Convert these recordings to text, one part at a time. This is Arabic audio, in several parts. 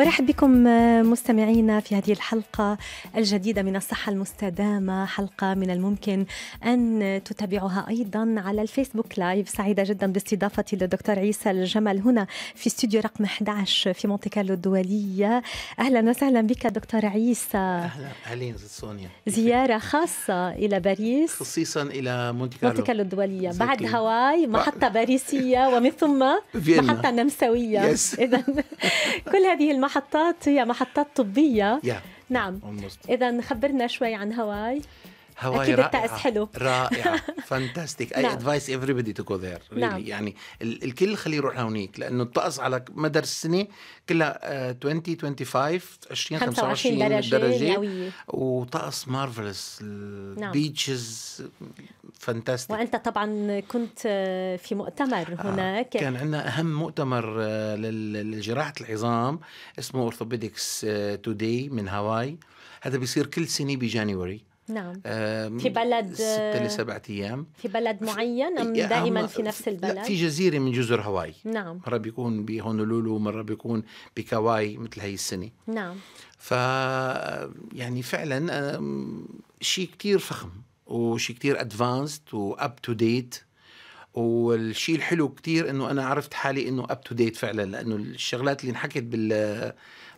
ورحب بكم آه، مستمعينا في هذه الحلقة الجديدة من الصحة المستدامة حلقة من الممكن أن تتابعها أيضا على الفيسبوك لايف سعيدة جدا باستضافتي للدكتور عيسى الجمل هنا في استوديو رقم 11 في مونتي كارلو الدولية أهلا وسهلا بك دكتور عيسى أهلا أهلين سونيا زيارة خاصة إلى باريس خصيصا إلى مونتي كارلو الدولية بعد هاواي محطة باريسية ومن ثم محطة نمساوية إذا كل هذه المحطة المحطات هي محطات طبية yeah. نعم إذا خبرنا شوي عن هواي هواي أكيد رائعة حلو رائعة فانتاستيك اي ادفايس بدي تو جو ذير يعني يعني الكل خليه يروح لهونيك لانه الطقس على مدار السنه كلها 20 25 20 25 درجه, درجة قوية وطقس مارفلس البيتشز فانتاستيك وانت طبعا كنت آه، في مؤتمر آه، هناك آه. كان عندنا اهم مؤتمر آه، لجراحه العظام اسمه اورثوبيدكس توداي من هاواي هذا بيصير كل سنه بجانيوري نعم في بلد ستة آه، لسبعة أيام في بلد معين أم دائما في نفس البلد؟ لا في جزيرة من جزر هاواي نعم مرة بيكون بهونولولو مرة بيكون بكاواي مثل هاي السنة نعم ف يعني فعلا شيء كتير فخم وشيء كتير ادفانسد واب تو ديت والشيء الحلو كتير انه انا عرفت حالي انه اب تو ديت فعلا لانه الشغلات اللي انحكت بال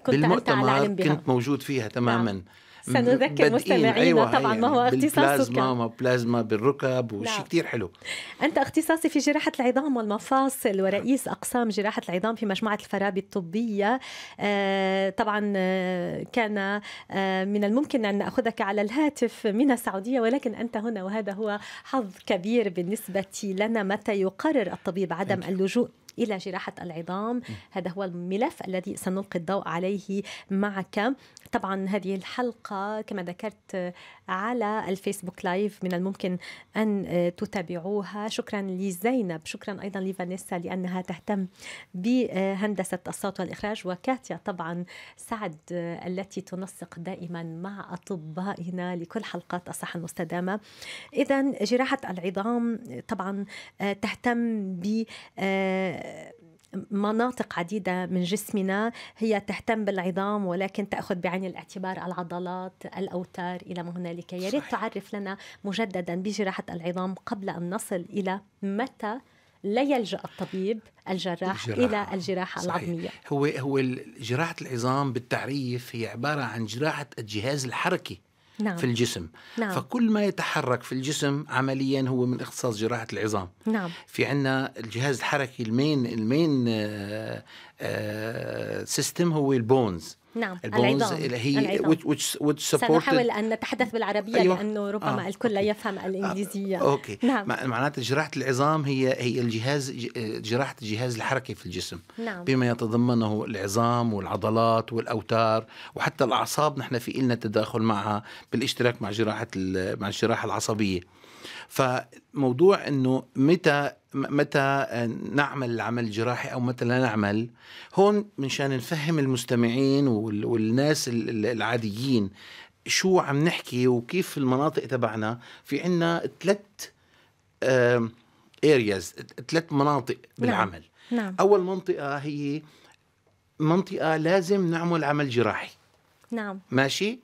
كنت بالمؤتمر كنت موجود فيها تماما نعم. سنذكر مستمعينا أيوة طبعا يعني ما هو اختصاصك ما بلازما بالركب وشيء كثير حلو انت اختصاصي في جراحه العظام والمفاصل ورئيس اقسام جراحه العظام في مجموعه الفرابي الطبيه آه، طبعا آه، كان آه، من الممكن ان ناخذك على الهاتف من السعوديه ولكن انت هنا وهذا هو حظ كبير بالنسبه لنا متى يقرر الطبيب عدم اللجوء إلى جراحة العظام هذا هو الملف الذي سنلقي الضوء عليه معك طبعا هذه الحلقة كما ذكرت على الفيسبوك لايف من الممكن أن تتابعوها شكرا لزينب شكرا أيضا لفانيسا لأنها تهتم بهندسة الصوت والإخراج وكاتيا طبعا سعد التي تنسق دائما مع أطبائنا لكل حلقات الصحة المستدامة إذا جراحة العظام طبعا تهتم ب مناطق عديدة من جسمنا هي تهتم بالعظام ولكن تأخذ بعين الاعتبار العضلات الأوتار إلى ما هنالك يا ريت تعرف لنا مجددا بجراحة العظام قبل أن نصل إلى متى لا يلجا الطبيب الجراح الجراحة. الى الجراحه صحيح. العظميه هو هو جراحه العظام بالتعريف هي عباره عن جراحه الجهاز الحركي نعم. في الجسم نعم. فكل ما يتحرك في الجسم عمليا هو من اختصاص جراحه العظام نعم. في عندنا الجهاز الحركي المين المين آه، سيستم آه، هو البونز نعم البونز اللي هي which, which سنحاول أن نتحدث بالعربية أيوة. لأنه ربما آه. الكل لا يفهم آه، الإنجليزية آه. أوكي نعم. معناته جراحة العظام هي هي الجهاز جراحة الجهاز الحركي في الجسم نعم. بما يتضمنه العظام والعضلات والأوتار وحتى الأعصاب نحن في إلنا تداخل معها بالاشتراك مع جراحة مع الجراحة العصبية فموضوع أنه متى متى آه، نعمل العمل الجراحي او متى لا نعمل هون منشان نفهم المستمعين والناس العاديين شو عم نحكي وكيف المناطق تبعنا في عنا ثلاث ارياز آه، ثلاث مناطق نعم، بالعمل نعم. نعم. اول منطقه هي منطقه لازم نعمل عمل جراحي نعم ماشي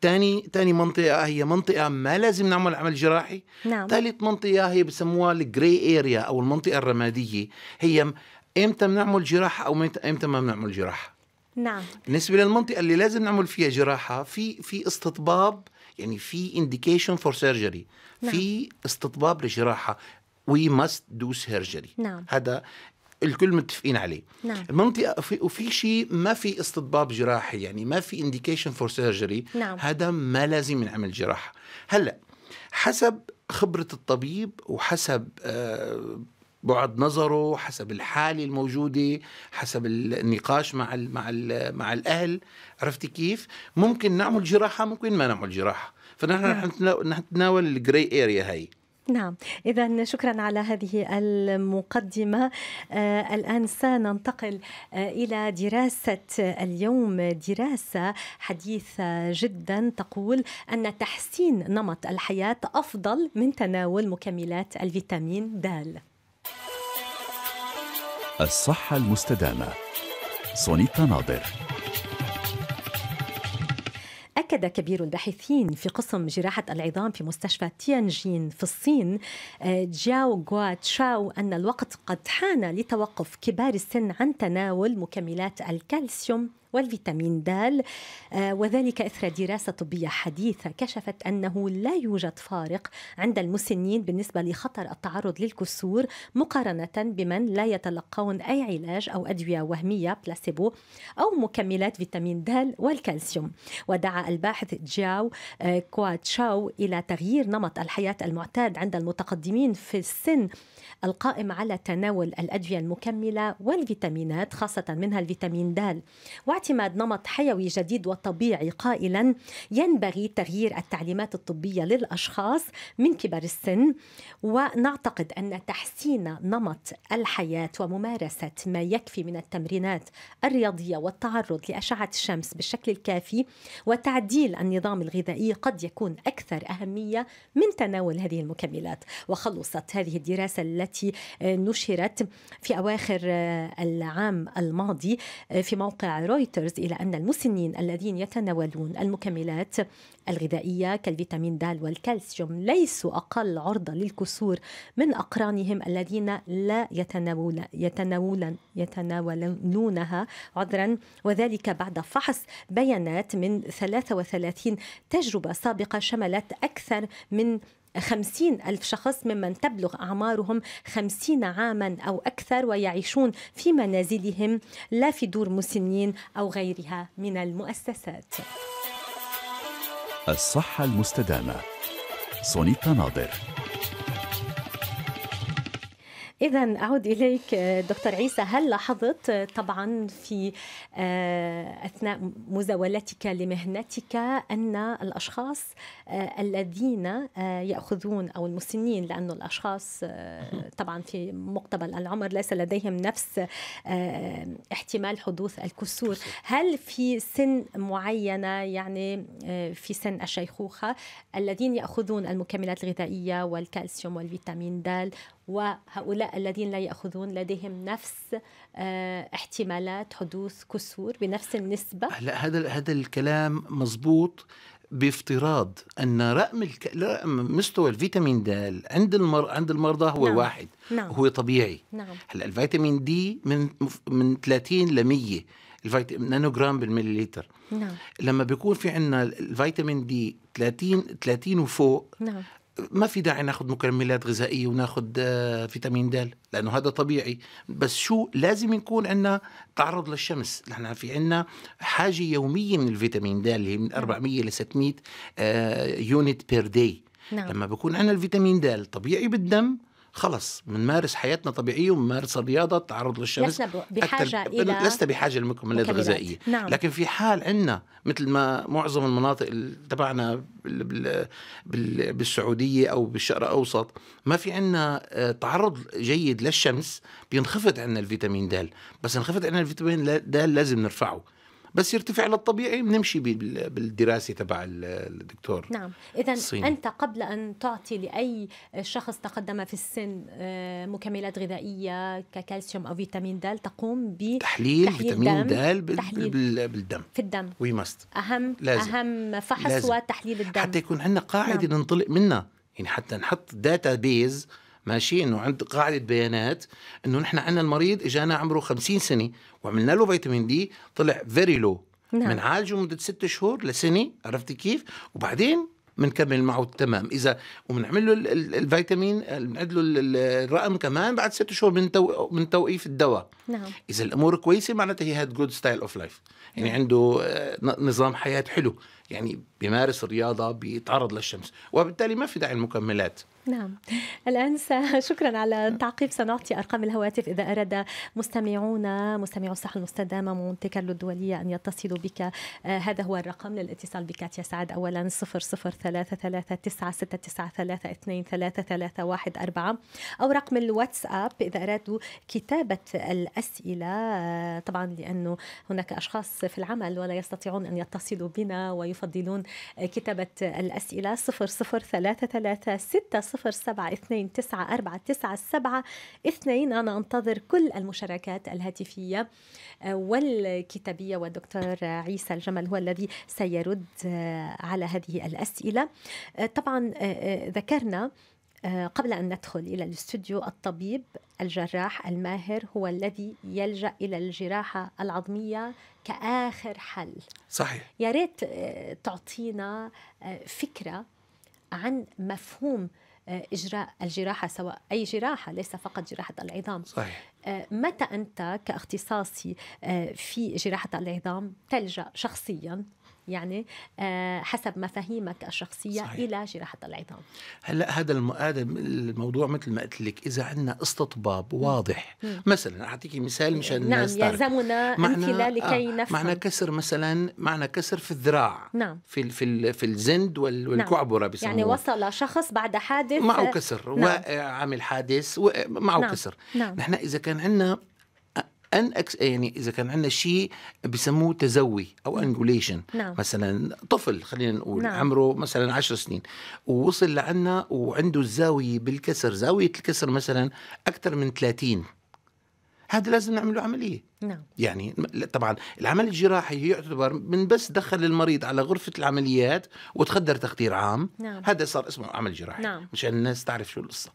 تاني تاني منطقة هي منطقة ما لازم نعمل عمل جراحي نعم. ثالث منطقة هي بسموها الجري اريا أو المنطقة الرمادية هي إمتى بنعمل جراحة أو إمتى ما بنعمل جراحة نعم بالنسبة للمنطقة اللي لازم نعمل فيها جراحة في في استطباب يعني في انديكيشن فور سيرجري نعم. في استطباب لجراحة وي ماست دو سيرجري نعم هذا الكل متفقين عليه نعم. المنطقه في وفي شيء ما في استطباب جراحي يعني ما في انديكيشن فور سيرجري نعم. هذا ما لازم ينعمل جراحه هلا حسب خبره الطبيب وحسب آه بعد نظره حسب الحالة الموجودة حسب النقاش مع ال مع ال مع الأهل عرفتي كيف ممكن نعمل جراحة ممكن ما نعمل جراحة فنحن نعم. نتناول الجراي اريا هاي نعم إذا شكرا على هذه المقدمة آه الآن سننتقل آه إلى دراسة اليوم دراسة حديثة جدا تقول أن تحسين نمط الحياة أفضل من تناول مكملات الفيتامين د الصحة المستدامة سونيتا ناظر أكد كبير الباحثين في قسم جراحة العظام في مستشفى تيانجين في الصين آه، جاو غوا تشاو أن الوقت قد حان لتوقف كبار السن عن تناول مكملات الكالسيوم والفيتامين د آه، وذلك إثر دراسة طبية حديثة كشفت أنه لا يوجد فارق عند المسنين بالنسبة لخطر التعرض للكسور مقارنة بمن لا يتلقون أي علاج أو أدوية وهمية بلاسيبو أو مكملات فيتامين د والكالسيوم ودعا الباحث جاو آه، كواتشاو إلى تغيير نمط الحياة المعتاد عند المتقدمين في السن القائم على تناول الأدوية المكملة والفيتامينات خاصة منها الفيتامين د اعتماد نمط حيوي جديد وطبيعي قائلا ينبغي تغيير التعليمات الطبية للأشخاص من كبار السن ونعتقد أن تحسين نمط الحياة وممارسة ما يكفي من التمرينات الرياضية والتعرض لأشعة الشمس بالشكل الكافي وتعديل النظام الغذائي قد يكون أكثر أهمية من تناول هذه المكملات وخلصت هذه الدراسة التي نشرت في أواخر آه، العام الماضي آه، في موقع رويتر رويترز إلى أن المسنين الذين يتناولون المكملات الغذائية كالفيتامين د والكالسيوم ليسوا أقل عرضة للكسور من أقرانهم الذين لا يتناول يتناول يتناولونها عذرا وذلك بعد فحص بيانات من 33 تجربة سابقة شملت أكثر من خمسين ألف شخص ممن تبلغ أعمارهم خمسين عاما أو أكثر ويعيشون في منازلهم لا في دور مسنين أو غيرها من المؤسسات الصحة المستدامة سونيتا ناظر إذا أعود إليك دكتور عيسى هل لاحظت طبعا في آه، أثناء مزاولتك لمهنتك أن الأشخاص آه، الذين آه، يأخذون أو المسنين لأن الأشخاص طبعا في مقتبل العمر ليس لديهم نفس احتمال حدوث الكسور هل في سن معينة يعني في سن الشيخوخة الذين يأخذون المكملات الغذائية والكالسيوم والفيتامين دال وهؤلاء الذين لا يأخذون لديهم نفس آه، احتمالات حدوث كسور بنفس النسبة هلا هذا هذا الكلام مضبوط بافتراض ان رقم الك... مستوى الفيتامين د عند المر... عند المرضى هو نعم. واحد نعم. هو طبيعي نعم. هلا الفيتامين دي من من 30 ل 100 الفيت... نانو جرام بالمليلتر نعم. لما بيكون في عندنا الفيتامين دي 30 30 وفوق نعم. ما في داعي ناخذ مكملات غذائيه وناخذ آه، فيتامين د لانه هذا طبيعي بس شو لازم يكون عندنا تعرض للشمس نحن في عندنا حاجه يوميه من الفيتامين د اللي هي من 400 ل 600 يونت بير داي نعم. لما بكون عندنا الفيتامين د طبيعي بالدم خلص بنمارس حياتنا طبيعيه وبنمارس الرياضه التعرض للشمس لسنا بحاجه الى لست بحاجه للمكملات الغذائيه نعم. لكن في حال عندنا مثل ما معظم المناطق تبعنا بالسعوديه او بالشرق الاوسط ما في عندنا آه، تعرض جيد للشمس بينخفض عندنا الفيتامين د بس انخفض عندنا الفيتامين د لازم نرفعه بس يرتفع للطبيعي بنمشي بالدراسه تبع الدكتور نعم اذا انت قبل ان تعطي لاي شخص تقدم في السن آه، مكملات غذائيه ككالسيوم او فيتامين د تقوم بتحليل تحليل فيتامين د بالدم في الدم وي ماست اهم لازم. اهم فحص لازم. وتحليل الدم حتى يكون عندنا قاعده نعم. ننطلق منها يعني حتى نحط داتا بيز ماشي انه عند قاعده بيانات انه نحن عندنا المريض اجانا عمره 50 سنه وعملنا له فيتامين دي طلع فيري لو بنعالجه مده ست شهور لسنه عرفتي كيف وبعدين بنكمل معه تمام اذا وبنعمل له الفيتامين بنعد له الرقم كمان بعد ست شهور من تو... من توقيف الدواء نعم اذا الامور كويسه معناتها هي هاد جود ستايل اوف لايف يعني نعم. عنده آه، نظام حياه حلو يعني بيمارس الرياضه بيتعرض للشمس وبالتالي ما في داعي المكملات نعم الآن شكرا على التعقيب سنعطي أرقام الهواتف إذا أراد مستمعونا مستمعو الصحة المستدامة مونتي كارلو الدولية أن يتصلوا بك آه هذا هو الرقم للاتصال بك يا سعد أولا 0033969323314 أو رقم الواتساب إذا أرادوا كتابة الأسئلة آه، طبعا لأنه هناك أشخاص في العمل ولا يستطيعون أن يتصلوا بنا ويفضلون آه، كتابة الأسئلة 00336 صفر سبعة اثنين تسعة أربعة تسعة سبعة اثنين أنا أنتظر كل المشاركات الهاتفية آه، والكتابية والدكتور عيسى الجمل هو الذي سيرد آه، على هذه الأسئلة آه، طبعا ذكرنا قبل أن ندخل إلى الاستوديو الطبيب الجراح الماهر هو الذي يلجأ إلى الجراحة العظمية كآخر حل صحيح يا ريت تعطينا فكرة عن مفهوم آه، اجراء الجراحه سواء اي جراحه ليس فقط جراحه العظام صحيح. آه، متى انت كاختصاصي آه، في جراحه العظام تلجا شخصيا يعني آه، حسب مفاهيمك الشخصية صحيح. إلى جراحة العظام هلا هذا هذا الموضوع مثل ما قلت لك إذا عندنا استطباب واضح مم. مثلا أعطيك مثال مشان نعم الناس نعم يلزمنا أمثلة لكي آه نفهم معنى كسر مثلا معنى كسر في الذراع نعم في في في الزند والكعبرة نعم. يعني وصل شخص بعد حادث معه كسر نعم. وقع عامل حادث معه نعم. كسر نعم. نحن إذا كان عندنا ان أكس يعني اذا كان عندنا شيء بسموه تزوي او انجوليشن نعم. مثلا طفل خلينا نقول نعم. عمره مثلا 10 سنين ووصل لعنا وعنده الزاويه بالكسر زاويه الكسر مثلا اكثر من 30 هذا لازم نعمل له عمليه نعم يعني طبعا العمل الجراحي يعتبر من بس دخل المريض على غرفه العمليات وتخدر تخدير عام نعم. هذا صار اسمه عمل جراحي نعم. مشان الناس تعرف شو القصه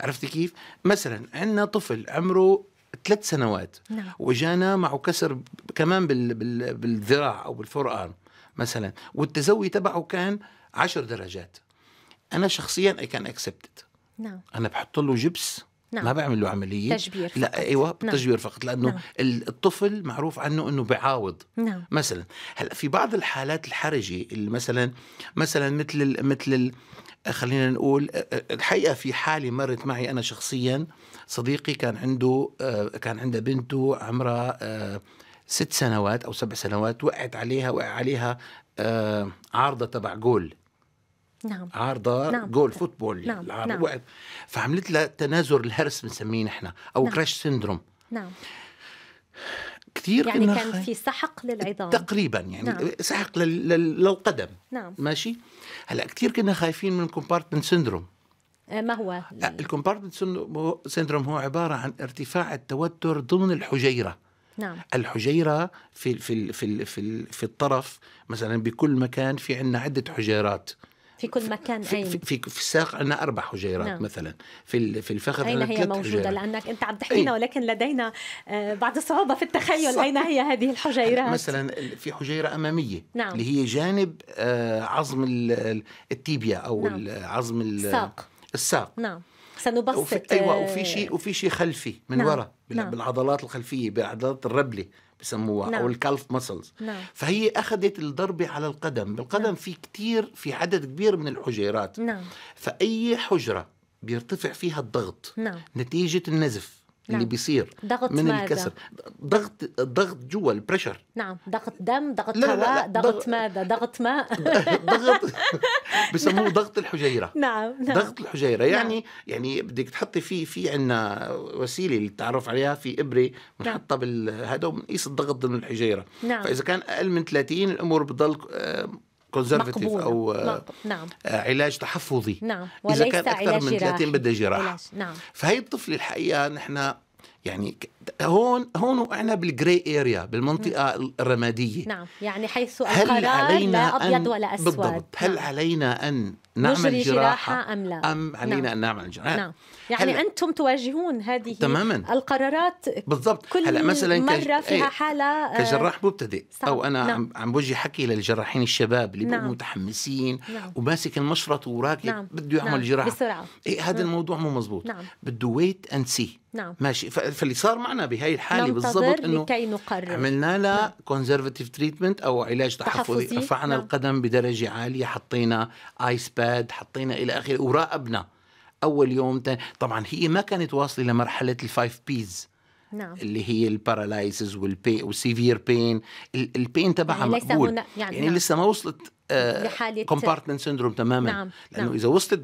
عرفتي كيف مثلا عندنا طفل عمره ثلاث سنوات نعم. وجانا معه كسر كمان بال... بال... بالذراع او بالفور ارم مثلا والتزوي تبعه كان عشر درجات انا شخصيا اي كان اكسبتد نعم انا بحط له جبس نعم. ما بعمل له عمليه تجبير فقط. لا ايوه بالتجبير نعم. فقط لانه نعم. الطفل معروف عنه انه بيعاوض نعم. مثلا هلا في بعض الحالات الحرجه اللي مثلا مثلا مثل مثل خلينا نقول الحقيقه في حاله مرت معي انا شخصيا آه صديقي كان عنده آه، كان عنده بنته عمرها آه، ست سنوات او سبع سنوات وقعت عليها وقع عليها آه، عارضه تبع جول نعم عارضه نعم. جول فوتبول نعم. العارضة نعم. وقعت فعملت لها تنازر الهرس بنسميه نحن او نعم. كراش سيندروم نعم كثير يعني كان خ... في سحق للعظام تقريبا يعني نعم. سحق لل... للقدم نعم ماشي هلا كثير كنا خايفين من كومبارتمنت سيندروم آه، ما هو؟ آه، الكومبارتمنت سيندروم هو عباره عن ارتفاع التوتر ضمن الحجيره نعم. الحجيره في في في في, في الطرف مثلا بكل مكان في عندنا عده حجيرات في كل مكان في, أين؟ في, في, في الساق عندنا اربع حجيرات نعم. مثلا في في الفخذ اين هي موجوده حجيرات. لانك انت عم تحكينا إيه. ولكن لدينا آه، بعض الصعوبه في التخيل صح. اين هي هذه الحجيرات مثلا في حجيره اماميه نعم. اللي هي جانب عظم التيبيا او نعم. عظم الساق الساق نعم سنبسط وفي ايوه آه، وفي شيء وفي شيء خلفي من نعم. وراء نعم. بالعضلات الخلفيه بعضلات الربله بسموها نعم. او الكالف ماسلز نعم. فهي اخذت الضربه على القدم بالقدم نعم. في كثير في عدد كبير من الحجيرات نعم. فاي حجره بيرتفع فيها الضغط نعم. نتيجه النزف نعم. اللي بيصير ضغط من ماذا؟ الكسر ضغط ضغط جوا البريشر نعم ضغط دم ضغط لا هواء لا لا. ضغط, ضغط ماذا ضغط ماء ضغط بسموه نعم. ضغط الحجيره نعم, نعم. ضغط الحجيره يعني نعم. يعني, يعني بدك تحطي في في عندنا وسيله للتعرف عليها في ابره بنحطها نعم. بالهذا وبنقيس الضغط ضمن الحجيره نعم. فاذا كان اقل من 30 الامور بتضل آه، كونسرفتيف او آه، نعم. آه، علاج تحفظي نعم وليس اذا كان اكثر من 30 بدها جراحه نعم فهي الطفله الحقيقه نحن يعني هون هون وقعنا بالجري اريا بالمنطقه نعم. الرماديه نعم يعني حيث القرار لا ابيض ولا اسود بالضبط هل نعم. علينا ان نعمل جراحه, جراحة ام لا ام علينا نعم. ان نعمل جراحه نعم. يعني هل... انتم تواجهون هذه تماما القرارات بالضبط كل هلا مثلا مره كج... إيه، فيها حاله آه، كجراح مبتدئ صح. او انا نعم. عم بوجه حكي للجراحين الشباب اللي نعم. متحمسين نعم. وماسك المشرط وراكب نعم. بده يعمل نعم. جراحه بسرعه إيه هذا نعم. الموضوع مو مزبوط نعم. بده ويت اند سي نعم ماشي فاللي صار معنا بهي الحاله بالضبط انه لكي نقرر عملنا لها نعم. كونزرفتيف تريتمنت او علاج تحفظي, تحفظي. رفعنا نعم. القدم بدرجه عاليه حطينا ايس باد حطينا الى اخره وراقبنا اول يوم تاني. طبعا هي ما كانت واصله لمرحله الفايف بيز نعم اللي هي البارالايزز والبي والسيفير بين البين تبعها يعني مقبول يعني, يعني نعم. لسه ما وصلت آه، لحاله كومبارتمنت سندروم تماما نعم. لانه نعم. اذا وصلت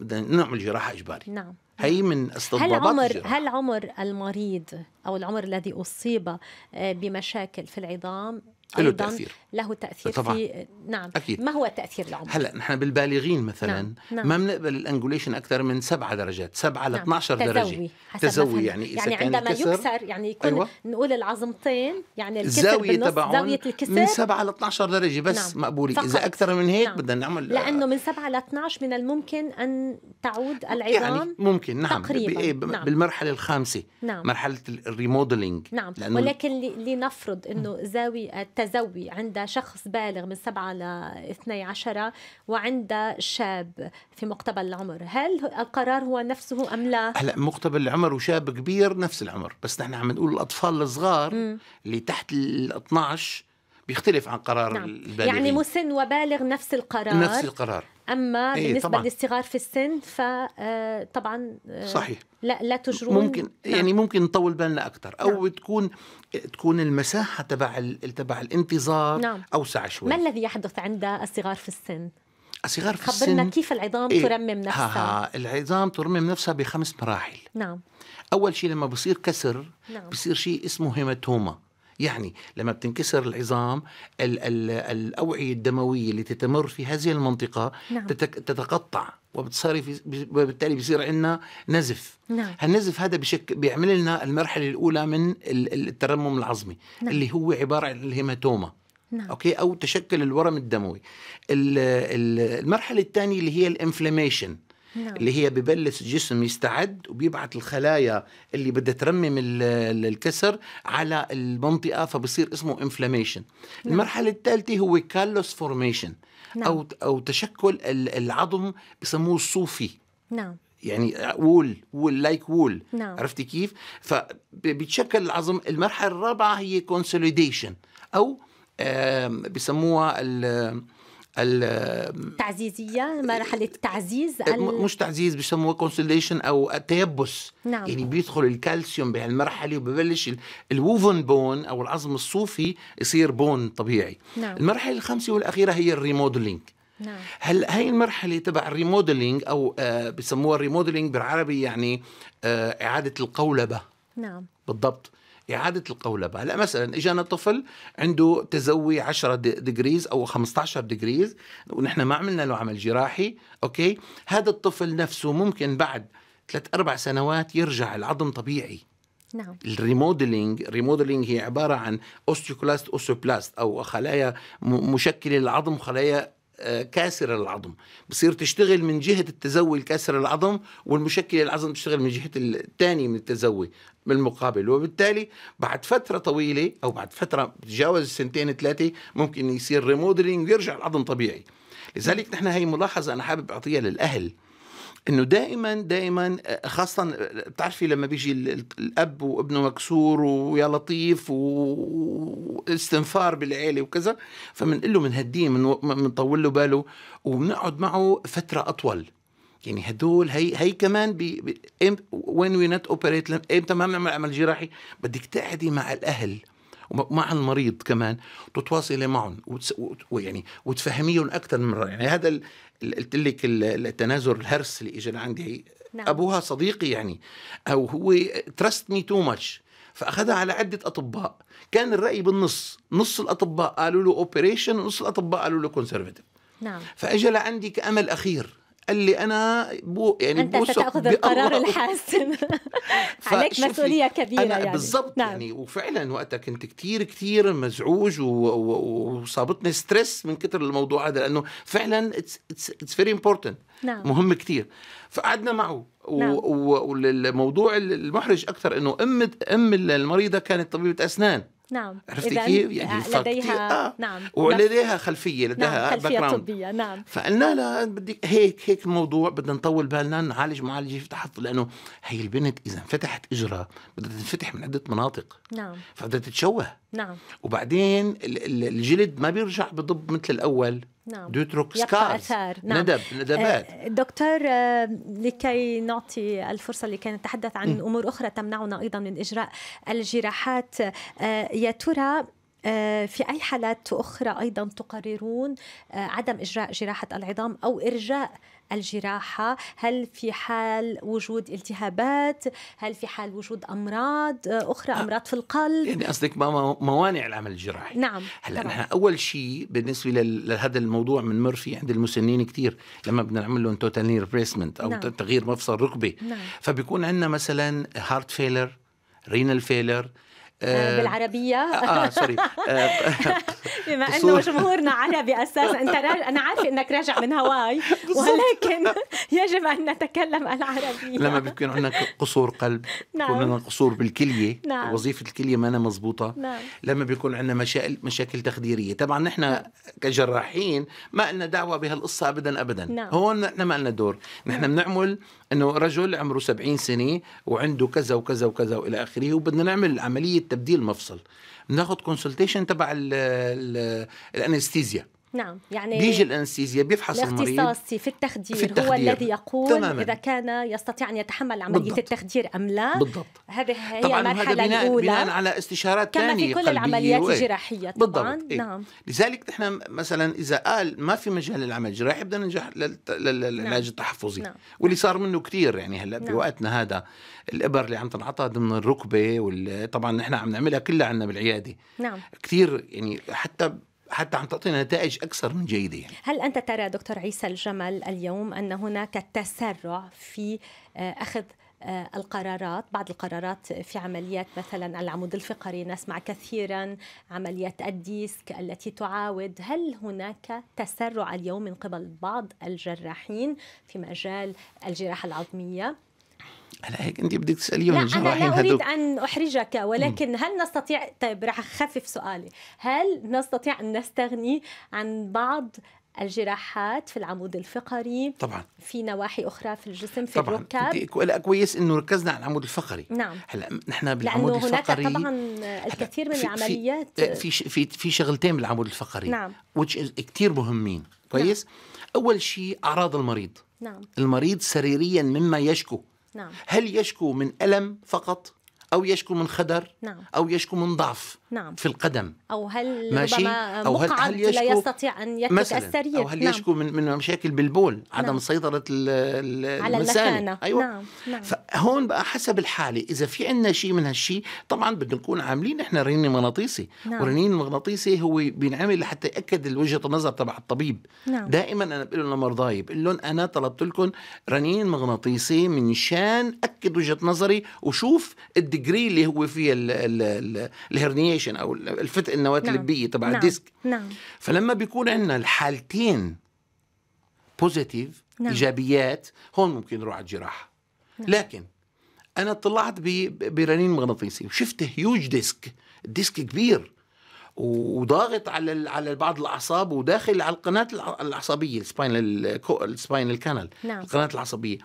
بدنا نعمل جراحه اجباري نعم هي من استطباب هل عمر الجراحة. هل عمر المريض او العمر الذي اصيب آه، بمشاكل في العظام له تأثير له تأثير طبعا. في نعم أكيد. ما هو تأثير العمر؟ هلا نحن بالبالغين مثلا نعم. نعم. ما بنقبل الانجوليشن أكثر من سبعة درجات نعم. ل 12 تزوي. درجة تزوي يعني إذا يعني عندما الكسر يكسر يعني يكون أيوة. نقول العظمتين يعني الكسر الزاوية تبعهم زاوية الكسر من سبعة ل 12 درجة بس نعم. مقبولة إذا أكثر من هيك نعم. بدنا نعمل لأنه من سبعة ل 12 من الممكن أن تعود يعني العظام يعني ممكن نعم تقريبا إيه، نعم. بالمرحلة الخامسة نعم. مرحلة الريموديلينج نعم ولكن لنفرض أنه زاوية متزوي عند شخص بالغ من 7 ل 12 وعند شاب في مقتبل العمر هل القرار هو نفسه أم لا؟ هلا مقتبل العمر وشاب كبير نفس العمر بس نحن عم نقول الأطفال الصغار اللي تحت ال 12 بيختلف عن قرار نعم. البالغين يعني مسن وبالغ نفس القرار نفس القرار اما إيه بالنسبه طبعًا. للصغار في السن فطبعا آه، آه، صحيح لا لا تجرون ممكن نعم. يعني ممكن نطول بالنا اكثر او نعم. تكون تكون المساحه تبع تبع الانتظار نعم. اوسع شوي ما الذي يحدث عند الصغار في السن الصغار في السن خبرنا كيف العظام إيه؟ ترمم نفسها ها ها العظام ترمم نفسها بخمس مراحل نعم اول شيء لما بصير كسر نعم. بصير شيء اسمه هيماتوما يعني لما بتنكسر العظام الـ الـ الأوعية الدموية اللي تتمر في هذه المنطقة نعم. تتقطع وبتصير وبالتالي بيصير عندنا نزف نعم. هالنزف هذا بشك بيعمل لنا المرحلة الأولى من الترمم العظمي نعم. اللي هو عبارة عن الهيماتوما نعم. اوكي او تشكل الورم الدموي المرحله الثانيه اللي هي الانفلاميشن نعم. اللي هي ببلش الجسم يستعد وبيبعث الخلايا اللي بدها ترمم الكسر على المنطقه فبصير اسمه انفلاميشن المرحله الثالثه هو كالوس فورميشن نعم. او او تشكل العظم بسموه الصوفي نعم يعني وول وول لايك وول نعم. عرفتي كيف فبيتشكل العظم المرحله الرابعه هي كونسوليديشن او بسموها تعزيزية مرحلة تعزيز مش تعزيز بيسموه كونسوليشن أو التيبس نعم. يعني بيدخل الكالسيوم بهالمرحلة وببلش الووفن بون أو العظم الصوفي يصير بون طبيعي نعم. المرحلة الخامسة والأخيرة هي الريمودلينج نعم. هل هاي المرحله تبع الريموديلينج او آه بسموها الريموديلينج بالعربي يعني آه اعاده القولبه نعم بالضبط إعادة القولبة هلا مثلا إجانا طفل عنده تزوي 10 ديجريز أو 15 ديجريز ونحن ما عملنا له عمل جراحي أوكي هذا الطفل نفسه ممكن بعد ثلاث أربع سنوات يرجع العظم طبيعي نعم الريموديلينج الريموديلينج هي عباره عن اوستيوكلاست اوسوبلاست او خلايا مشكله للعظم خلايا كاسر العظم بصير تشتغل من جهة التزوي الكاسر العظم والمشكلة العظم تشتغل من جهة الثانية من التزوي من المقابل وبالتالي بعد فترة طويلة أو بعد فترة بتجاوز سنتين ثلاثة ممكن يصير ريمودلينج ويرجع العظم طبيعي لذلك نحن هي ملاحظة أنا حابب أعطيها للأهل انه دائما دائما خاصه بتعرفي لما بيجي الاب وابنه مكسور ويا لطيف واستنفار بالعيله وكذا فبنقول له بنهديه بنطول له باله وبنقعد معه فتره اطول يعني هدول هي هي كمان بي وين وي نت اوبريت امتى ما بنعمل عمل جراحي بدك تقعدي مع الاهل ومع المريض كمان تتواصلي معهم ويعني وتفهميهم اكثر من مره يعني هذا قلت لك التنازل الهرس اللي اجى لعندي نعم. ابوها صديقي يعني او هو تراست مي تو ماتش فاخذها على عده اطباء كان الراي بالنص نص الاطباء قالوا له اوبريشن ونص الاطباء قالوا له كونسرفتيف نعم فاجى لعندي كامل اخير قال لي انا بو يعني انت ستاخذ القرار الحاسم عليك مسؤوليه كبيره أنا يعني بالضبط نعم. يعني وفعلا وقتها كنت كثير كثير مزعوج وصابتني ستريس من كثر الموضوع هذا لانه فعلا اتس فيري امبورتنت مهم كثير فقعدنا معه نعم. والموضوع المحرج اكثر انه ام ام المريضه كانت طبيبه اسنان نعم عرفتي كيف؟ يعني آه، لديها آه. نعم ولديها خلفيه لديها نعم. خلفيه طبيه نعم فقلنا لها بدي هيك هيك الموضوع بدنا نطول بالنا نعالج معالجه فتحت لانه هي البنت اذا فتحت اجرها بدها تنفتح من عده مناطق نعم فبدها تتشوه نعم وبعدين الجلد ما بيرجع بضب مثل الاول نعم دوتروك سكارز نعم. ندب ندبات آه، دكتور آه، لكي نعطي الفرصة لكي نتحدث عن أمور أخرى تمنعنا أيضا من إجراء الجراحات آه، يا ترى في أي حالات أخرى أيضا تقررون عدم إجراء جراحة العظام أو إرجاء الجراحه هل في حال وجود التهابات هل في حال وجود امراض اخرى آه، امراض في القلب يعني قصدك موانع العمل الجراحي نعم هلا نحن اول شيء بالنسبه لهذا الموضوع بنمر فيه عند المسنين كثير لما بدنا نعمل لهم توتال ريبليسمنت او نعم. تغيير مفصل ركبه نعم. فبيكون عندنا مثلا هارت فيلر رينال فيلر آه، بالعربية اه سوري آه، آه، بما انه جمهورنا عربي اساسا انت راج... انا عارفة انك راجع من هواي ولكن يجب ان نتكلم العربية لما بيكون عندنا قصور قلب نعم عندنا قصور بالكلية نعم. وظيفة الكلية ما أنا مزبوطة نعم. لما بيكون عندنا مشاكل مشاكل تخديرية طبعا نحن كجراحين ما لنا دعوة بهالقصة ابدا ابدا نعم. هون نحن ما لنا دور نحن نعم. بنعمل نعم. انه رجل عمره 70 سنه وعنده كذا وكذا وكذا والى اخره وبدنا نعمل عمليه تبديل مفصل بناخذ كونسلتيشن تبع الانستيزيا نعم يعني بيجي الانستيزيا بيفحص المريض الاختصاصي في التخدير, في التخدير هو الذي يقول تماما. اذا كان يستطيع ان يتحمل عمليه بالضبط. التخدير ام لا بالضبط هذه هي طبعا المرحله هذا بناء الاولى بناء على استشارات كما في كل العمليات الجراحيه طبعا بالضبط. إيه. نعم لذلك نحن مثلا اذا قال ما في مجال للعمل الجراحي بدنا ننجح نعم. للعلاج التحفظي نعم. واللي صار منه كثير يعني هلا نعم. بوقتنا هذا الابر اللي عم تنعطى ضمن الركبه وطبعا نحن عم نعملها كلها عندنا بالعياده نعم كثير يعني حتى حتى عم تعطينا نتائج اكثر من جيده يعني. هل انت ترى دكتور عيسى الجمل اليوم ان هناك تسرع في آه، اخذ آه، القرارات بعض القرارات في عمليات مثلا العمود الفقري نسمع كثيرا عمليات الديسك التي تعاود هل هناك تسرع اليوم من قبل بعض الجراحين في مجال الجراحة العظمية هلا هيك انت بدك تساليهم لا انا لا اريد هدوك. ان احرجك ولكن هل نستطيع طيب راح اخفف سؤالي هل نستطيع ان نستغني عن بعض الجراحات في العمود الفقري طبعا في نواحي اخرى في الجسم في طبعا. الركب كويس انه ركزنا على العمود الفقري نعم هلا نحن بالعمود لأنه الفقري هناك طبعا الكثير من في العمليات في في في شغلتين بالعمود الفقري نعم وتش كثير مهمين كويس نعم. اول شيء اعراض المريض نعم المريض سريريا مما يشكو نعم. هل يشكو من ألم فقط أو يشكو من خدر نعم. أو يشكو من ضعف نعم في القدم او هل ماشي ربما أو هل, هل يشكو لا يستطيع ان يترك مثلاً السرير او هل نعم. يشكو من من مشاكل بالبول عدم نعم. سيطره على اللسانه ايوه نعم. نعم. فهون بقى حسب الحاله اذا في عندنا شيء من هالشيء طبعا بدنا نكون عاملين احنا رنين مغناطيسي نعم. والرنين المغناطيسي هو بينعمل لحتى ياكد وجهه النظر تبع الطبيب نعم. دائما انا بقول لهم لمرضاي بقول لهم انا طلبت لكم رنين مغناطيسي من شان اكد وجهه نظري وشوف الدجري اللي هو فيه الهرنيه الفيرميشن او الفتء النواه نعم. اللبيه تبع نعم. الديسك نعم. فلما بيكون عندنا الحالتين بوزيتيف نعم. ايجابيات هون ممكن نروح على الجراحه نعم. لكن انا اطلعت برنين مغناطيسي وشفت هيوج ديسك الديسك كبير وضاغط على على بعض الاعصاب وداخل على القناه العصبيه السباينال السباينال كانال نعم. القناه العصبيه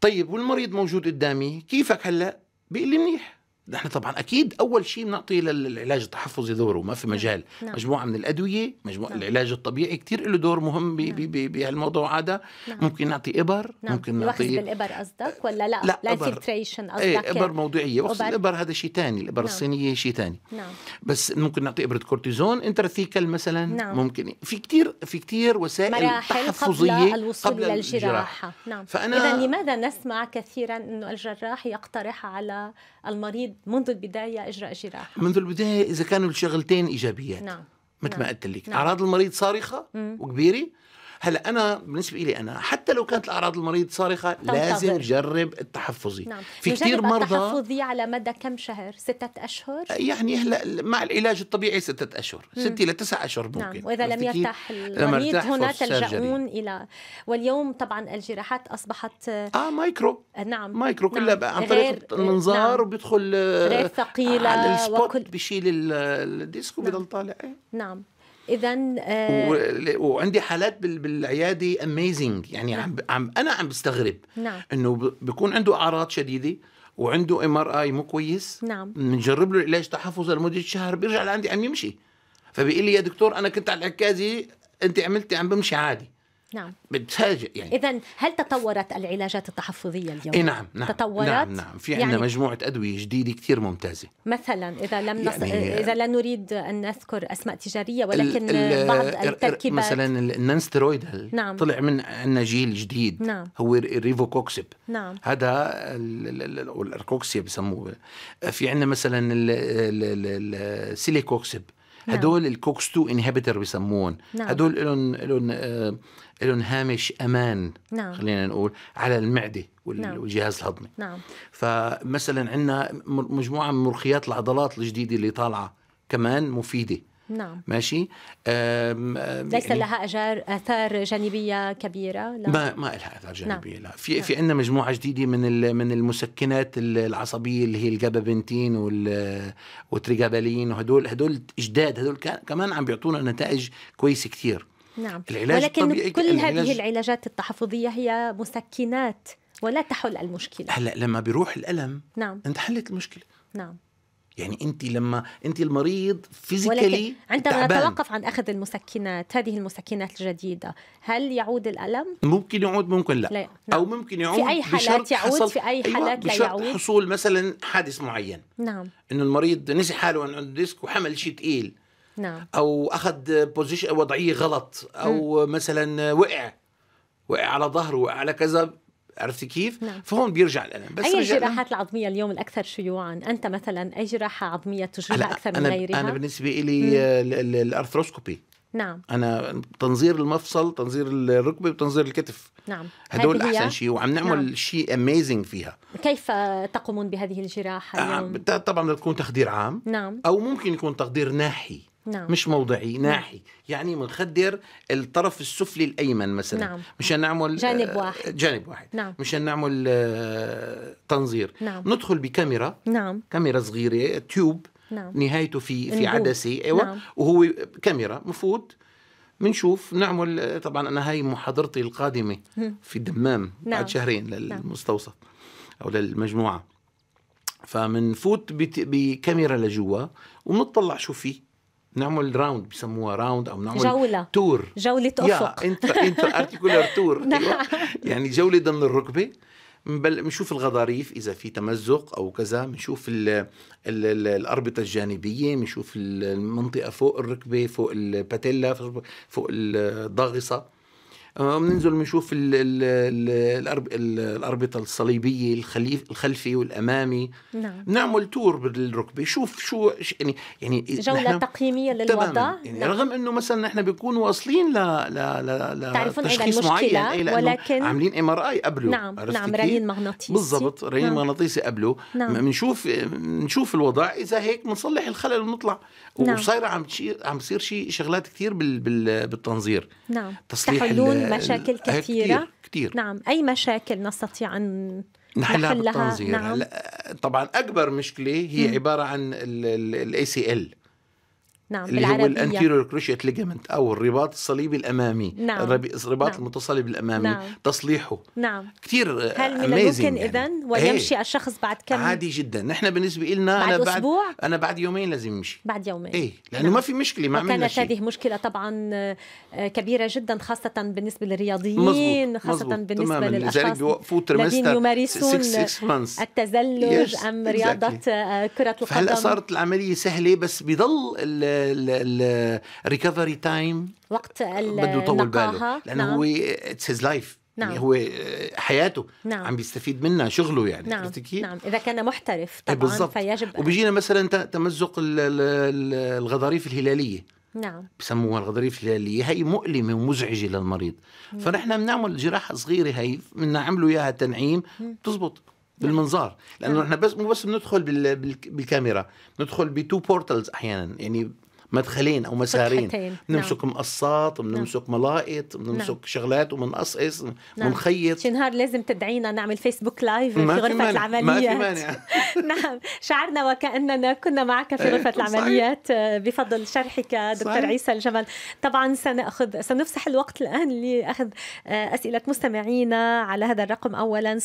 طيب والمريض موجود قدامي كيفك هلا بيقول لي منيح نحن طبعا اكيد اول شيء بنعطي للعلاج التحفظي دوره ما في نعم، مجال نعم. مجموعه من الادويه مجموعه نعم. العلاج الطبيعي كثير له دور مهم نعم. بهالموضوع نعم. هذا نعم. ممكن نعطي ابر نعم. ممكن نعطي وخز بالابر قصدك ولا لا لا, لا فلتريشن إيه، قصدك ايه ابر يعني موضعيه وخز الابر هذا شيء ثاني الابر نعم. الصينيه شيء ثاني نعم. بس ممكن نعطي ابره كورتيزون انترثيكل مثلا نعم. ممكن في كثير في كثير وسائل مراحل تحفظيه قبل الوصول قبل للجراحه الجراحة. نعم فانا اذا لماذا نسمع كثيرا انه الجراح يقترح على المريض منذ البداية إجراء جراحة منذ البداية إذا كانوا الشغلتين إيجابيات نعم مثل نعم. ما قلت لك نعم. أعراض المريض صارخة مم. وكبيرة هلا انا بالنسبه لي انا حتى لو كانت الاعراض المريض صارخه تنتظر. لازم جرب التحفظي نعم. في كثير مرضى التحفظي على مدى كم شهر ستة اشهر يعني هلا مع العلاج الطبيعي ستة اشهر ستة الى تسعة اشهر نعم. ممكن نعم. واذا لم يرتاح المريض هنا تلجؤون الى واليوم طبعا الجراحات اصبحت اه مايكرو نعم مايكرو كلها نعم. عن طريق المنظار نعم. وبيدخل غير ثقيله على السبوت وكل... بشيل الديسك وبيضل نعم. طالع إيه. نعم اذا آه وعندي حالات بالعياده اميزنج يعني نعم. عم انا عم بستغرب نعم. انه بكون عنده اعراض شديده وعنده ام ار اي مو كويس نعم بنجرب له العلاج تحفظ لمده شهر بيرجع لعندي عم يمشي فبيقول لي يا دكتور انا كنت على العكازي انت عملتي عم بمشي عادي نعم بتفاجئ يعني اذا هل تطورت العلاجات التحفظيه اليوم؟ إيه نعم نعم تطورت نعم نعم في عندنا يعني مجموعه ادويه جديده كثير ممتازه مثلا اذا لم يعني نص... يعني اذا لا نريد ان نذكر اسماء تجاريه ولكن ال... ال... بعض التركيبات مثلا النانسترويدال نعم طلع من عندنا جيل جديد نعم هو الريفوكوكسيب نعم هذا الاركوكسيا بسموه في عندنا مثلا السيليكوكسيب نعم. هدول الكوكس 2 انهبيتر بسموهم نعم. هدول لهم لهم آه، لهم هامش امان نعم. خلينا نقول على المعده والجهاز نعم. الهضمي نعم. فمثلا عندنا مجموعه من مرخيات العضلات الجديده اللي طالعه كمان مفيده نعم ماشي ليس يعني لها أجار اثار جانبيه كبيره لا. ما ما لها اثار نعم. جانبيه نعم. لا في نعم. في عندنا مجموعه جديده من من المسكنات العصبيه اللي هي الجابابنتين والتريجابالين وهدول هدول جداد هدول كمان عم بيعطونا نتائج كويسه كثير نعم العلاج ولكن كل العلاج هذه العلاجات التحفظيه هي مسكنات ولا تحل المشكله هلا لما بيروح الالم نعم انت حلت المشكله نعم يعني انت لما انت المريض فيزيكالي عندما تعبان. نتوقف عن اخذ المسكنات هذه المسكنات الجديده هل يعود الالم ممكن يعود ممكن لا, لا. نعم. او ممكن يعود في اي حالات يعود حصل... في اي أيوة، حالات أيوة لا يعود حصول مثلا حادث معين نعم انه المريض نسي حاله عنده ديسك وحمل شيء ثقيل نعم او اخذ بوزيشن وضعيه غلط او م. مثلا وقع وقع على ظهره وقع على كذا عرفتي كيف؟ نعم. فهون بيرجع الالم بس اي الجراحات العظميه اليوم الاكثر شيوعا؟ انت مثلا اي جراحه عظميه تجربها اكثر من أنا غيرها؟ انا بالنسبه لي آه، الارثروسكوبي نعم انا تنظير المفصل تنظير الركبه وتنظير الكتف نعم هدول احسن شيء وعم نعمل نعم. شيء اميزنج فيها كيف تقومون بهذه الجراحه آه، اليوم؟ طبعا بده تكون تخدير عام نعم او ممكن يكون تخدير ناحي نعم. مش موضعي نعم. ناحي نعم. يعني منخدر الطرف السفلي الايمن مثلا نعم. مشان نعمل جانب آه، واحد جانب واحد نعم. مشان نعمل آه، تنظير نعم. ندخل بكاميرا نعم. كاميرا صغيره تيوب نعم. نهايته في في عدسه ايوه نعم. وهو كاميرا مفوت بنشوف نعمل آه، طبعا انا هاي محاضرتي القادمه في الدمام نعم. بعد شهرين نعم. للمستوصف او للمجموعه فمنفوت بكاميرا لجوا وبنطلع شو فيه نعمل راوند بسموها راوند او نعمل جولة تور جولة افق يا انت انت ارتيكولار تور يعني جولة ضمن الركبة بنشوف الغضاريف اذا في تمزق او كذا بنشوف الاربطه الجانبيه بنشوف المنطقه فوق الركبه فوق الباتيلا فوق الضاغصه بننزل آه، بنشوف الاربطه الصليبيه الخليف الخلفي والامامي نعم بنعمل تور بالركبه شوف شو يعني يعني جوله تقييميه للوضع يعني نعم. رغم انه مثلا نحن بنكون واصلين ل ل ل تشخيص معين إيه ولكن عاملين ام ار اي قبله نعم نعم رنين مغناطيسي بالضبط رنين نعم. مغناطيسي قبله نعم. بنشوف بنشوف الوضع اذا هيك بنصلح الخلل ونطلع نعم. وصايره عم تشير عم بصير شيء شغلات كثير بال بال بالتنظير نعم تصليح تحلون مشاكل كثيرة كتير. نعم أي مشاكل نستطيع أن نحلها نعم. طبعا أكبر مشكلة هي م. عبارة عن الـ سي ال نعم اللي بالعربية. هو الانتيريور كروشيت ليجمنت او الرباط الصليبي الامامي نعم الرباط نعم. المتصلب الامامي نعم. تصليحه نعم كثير هل من الممكن يعني. اذا إيه. ويمشي هي. الشخص بعد كم عادي جدا نحن بالنسبه لنا بعد انا بعد أسبوع؟ انا بعد يومين لازم امشي بعد يومين ايه لانه نعم. ما في مشكله ما عملنا شيء هذه مشكله طبعا آه، كبيره جدا خاصه بالنسبه للرياضيين مزبوط. خاصه مزبوط. بالنسبه تماما. للاشخاص لذلك بيوقفوا الذين يمارسون six, six التزلج ام رياضه آه، كره القدم هلا صارت العمليه سهله بس بضل الريكفري تايم وقت بده يطول باله لانه نعم. هو اتس هيز لايف نعم. يعني هو حياته نعم. عم بيستفيد منها شغله يعني نعم. كيف؟ نعم اذا كان محترف إيه، طبعا بالزبط. فيجب وبيجينا مثلا تمزق الغضاريف الهلاليه نعم بسموها الغضاريف الهلاليه هي مؤلمه ومزعجه للمريض نعم. فنحن بنعمل جراحه صغيره هي بنعملوا اياها تنعيم بتزبط نعم. بالمنظار لانه نعم. نحن بس مو بس بندخل بالكاميرا ندخل بتو بورتلز احيانا يعني مدخلين او مسارين بنمسك نعم. مقصات بنمسك نعم. ملائط بنمسك نعم. شغلات وبنقصقص وبنخيط نعم. شي نهار لازم تدعينا نعمل فيسبوك لايف في غرفه مانع. العمليات ما في مانع نعم شعرنا وكاننا كنا معك في إيه، غرفه العمليات بفضل شرحك دكتور صحيح. عيسى الجمل طبعا سناخذ سنفسح الوقت الان لاخذ آه، اسئله مستمعينا على هذا الرقم اولا 0033969323314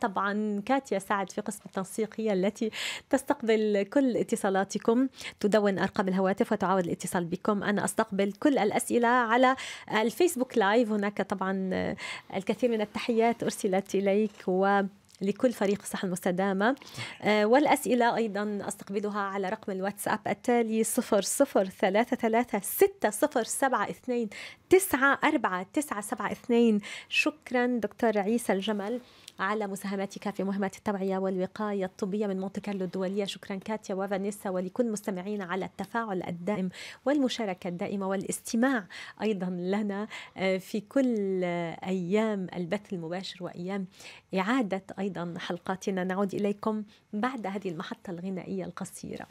طبعا كاتيا سعد في قسم التنظيم التنسيقية التي تستقبل كل اتصالاتكم تدون أرقام الهواتف وتعاود الاتصال بكم أنا أستقبل كل الأسئلة على الفيسبوك لايف هناك طبعا الكثير من التحيات أرسلت إليك و لكل فريق الصحة المستدامة آه، والأسئلة أيضا أستقبلها على رقم الواتساب التالي اثنين شكرا دكتور عيسى الجمل على مساهمتك في مهمة التوعية والوقاية الطبية من مونت كارلو الدولية شكرا كاتيا وفانيسا ولكل مستمعين على التفاعل الدائم والمشاركة الدائمة والاستماع أيضا لنا آه، في كل أيام البث المباشر وأيام إعادة أيضا حلقاتنا نعود إليكم بعد هذه المحطة الغنائية القصيرة